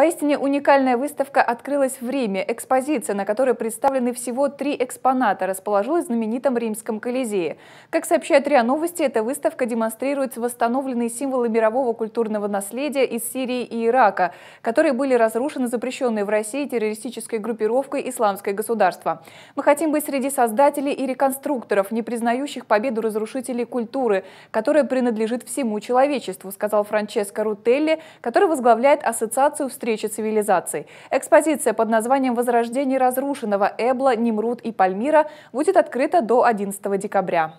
Поистине уникальная выставка открылась в Риме. Экспозиция, на которой представлены всего три экспоната, расположилась в знаменитом римском Колизее. Как сообщает РИА Новости, эта выставка демонстрирует восстановленные символы мирового культурного наследия из Сирии и Ирака, которые были разрушены запрещенной в России террористической группировкой «Исламское государство». Мы хотим быть среди создателей и реконструкторов, не признающих победу разрушителей культуры, которая принадлежит всему человечеству, сказал Франческо Рутелли, который возглавляет Ассоциацию встреч встречи цивилизаций. Экспозиция под названием «Возрождение разрушенного Эбла, Немрут и Пальмира» будет открыта до 11 декабря.